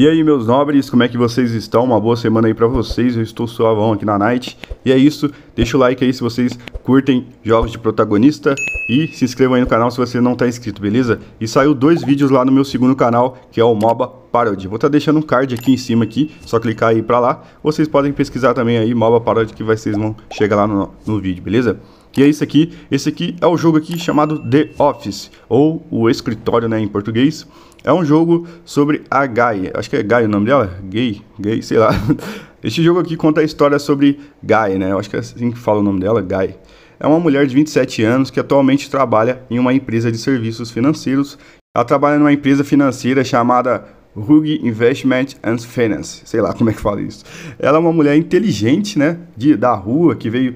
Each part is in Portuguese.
E aí, meus nobres, como é que vocês estão? Uma boa semana aí para vocês. Eu estou suavão aqui na Night. E é isso. Deixa o like aí se vocês curtem jogos de protagonista e se inscrevam aí no canal se você não tá inscrito, beleza? E saiu dois vídeos lá no meu segundo canal, que é o MOBA Parody. Vou estar tá deixando um card aqui em cima aqui, só clicar aí para lá. Vocês podem pesquisar também aí MOBA Parody que vocês vão chegar lá no, no vídeo, beleza? que é isso aqui. Esse aqui é o jogo aqui chamado The Office, ou o escritório, né, em português. É um jogo sobre a Gaia, acho que é Gaia o nome dela, gay, gay, sei lá. Este jogo aqui conta a história sobre Gaia, né, Eu acho que é assim que fala o nome dela, Gaia. É uma mulher de 27 anos que atualmente trabalha em uma empresa de serviços financeiros. Ela trabalha numa empresa financeira chamada Rug Investment and Finance, sei lá como é que fala isso. Ela é uma mulher inteligente, né, de, da rua, que veio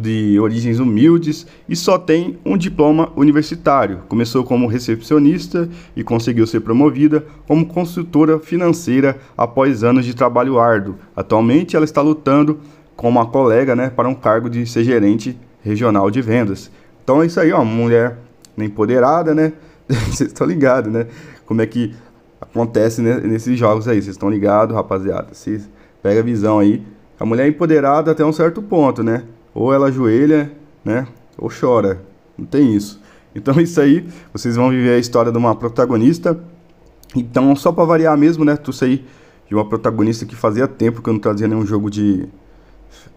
de origens humildes e só tem um diploma universitário. Começou como recepcionista e conseguiu ser promovida como consultora financeira após anos de trabalho árduo. Atualmente ela está lutando com uma colega, né, para um cargo de ser gerente regional de vendas. Então é isso aí, ó, mulher empoderada, né? Vocês estão ligados, né? Como é que acontece né, nesses jogos aí, vocês estão ligados, rapaziada? Vocês pega a visão aí. A mulher é empoderada até um certo ponto, né? ou ela ajoelha, né? Ou chora. Não tem isso. Então isso aí, vocês vão viver a história de uma protagonista. Então, só para variar mesmo, né? Tu sei de uma protagonista que fazia tempo que eu não trazia nenhum jogo de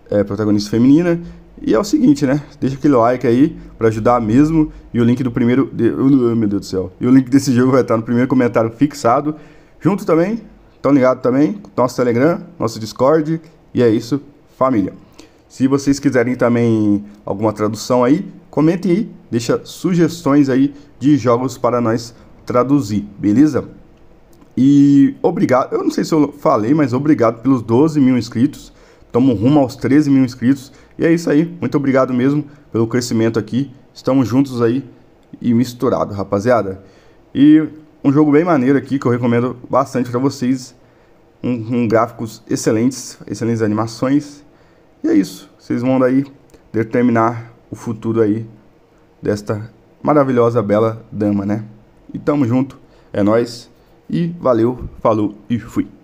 é, protagonista feminina. E é o seguinte, né? Deixa aquele like aí para ajudar mesmo. E o link do primeiro. De... Oh, meu Deus do céu. E o link desse jogo vai estar no primeiro comentário fixado. Junto também, tão ligado também? Nosso Telegram, nosso Discord. E é isso, família. Se vocês quiserem também alguma tradução aí, comentem aí, deixa sugestões aí de jogos para nós traduzir, beleza? E obrigado, eu não sei se eu falei, mas obrigado pelos 12 mil inscritos. Estamos rumo aos 13 mil inscritos. E é isso aí. Muito obrigado mesmo pelo crescimento aqui. Estamos juntos aí e misturado, rapaziada. E um jogo bem maneiro aqui que eu recomendo bastante para vocês. Um, um, gráficos excelentes, excelentes animações. E é isso. Vocês vão daí determinar o futuro aí desta maravilhosa, bela dama, né? E tamo junto. É nós E valeu, falou e fui.